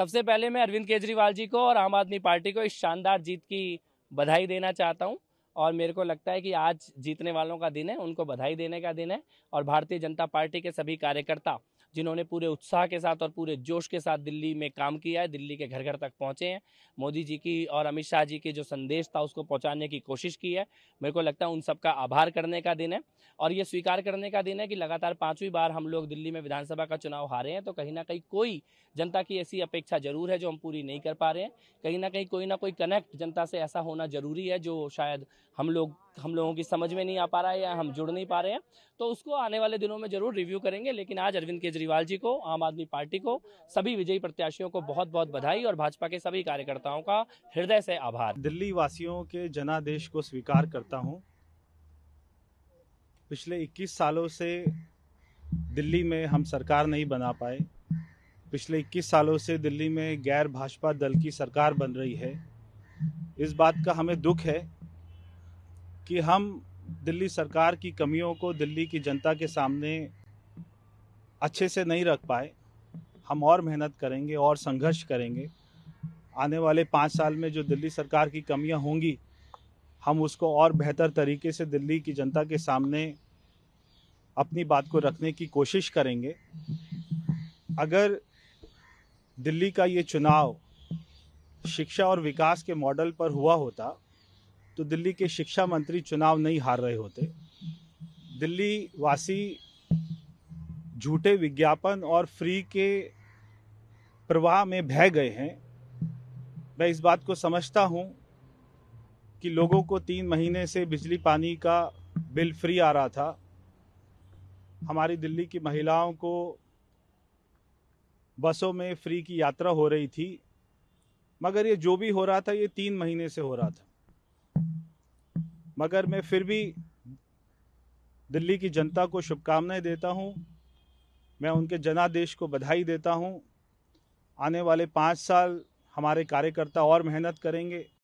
सबसे पहले मैं अरविंद केजरीवाल जी को और आम आदमी पार्टी को इस शानदार जीत की बधाई देना चाहता हूँ और मेरे को लगता है कि आज जीतने वालों का दिन है उनको बधाई देने का दिन है और भारतीय जनता पार्टी के सभी कार्यकर्ता जिन्होंने पूरे उत्साह के साथ और पूरे जोश के साथ दिल्ली में काम किया है दिल्ली के घर घर तक पहुँचे हैं मोदी जी की और अमित शाह जी के जो संदेश था उसको पहुँचाने की कोशिश की है मेरे को लगता है उन सबका आभार करने का दिन है और ये स्वीकार करने का दिन है कि लगातार पाँचवीं बार हम लोग दिल्ली में विधानसभा का चुनाव हारे हैं तो कहीं ना कहीं कोई जनता की ऐसी अपेक्षा जरूर है जो हम पूरी नहीं कर पा रहे हैं कहीं ना कहीं कोई ना कोई कनेक्ट जनता से ऐसा होना जरूरी है जो शायद हम लोग हम लोगों की समझ में नहीं आ पा रहा है या हम जुड़ नहीं पा रहे हैं तो उसको आने वाले दिनों में जरूर रिव्यू करेंगे लेकिन आज अरविंद केजरीवाल जी को आम आदमी पार्टी को सभी विजयी प्रत्याशियों को बहुत बहुत बधाई और भाजपा के सभी कार्यकर्ताओं का हृदय से आभार दिल्ली वासियों के जनादेश को स्वीकार करता हूँ पिछले 21 सालों से दिल्ली में हम सरकार नहीं बना पाए पिछले 21 सालों से दिल्ली में गैर भाजपा दल की सरकार बन रही है इस बात का हमें दुख है कि हम दिल्ली सरकार की कमियों को दिल्ली की जनता के सामने अच्छे से नहीं रख पाए हम और मेहनत करेंगे और संघर्ष करेंगे आने वाले पाँच साल में जो दिल्ली सरकार की कमियां होंगी हम उसको और बेहतर तरीके से दिल्ली की जनता के सामने अपनी बात को रखने की कोशिश करेंगे अगर दिल्ली का ये चुनाव शिक्षा और विकास के मॉडल पर हुआ होता तो दिल्ली के शिक्षा मंत्री चुनाव नहीं हार रहे होते दिल्ली वासी झूठे विज्ञापन और फ्री के प्रवाह में बह गए हैं मैं इस बात को समझता हूँ कि लोगों को तीन महीने से बिजली पानी का बिल फ्री आ रहा था हमारी दिल्ली की महिलाओं को बसों में फ्री की यात्रा हो रही थी मगर ये जो भी हो रहा था ये तीन महीने से हो रहा था मगर मैं फिर भी दिल्ली की जनता को शुभकामनाएं देता हूं मैं उनके जनादेश को बधाई देता हूं आने वाले पाँच साल हमारे कार्यकर्ता और मेहनत करेंगे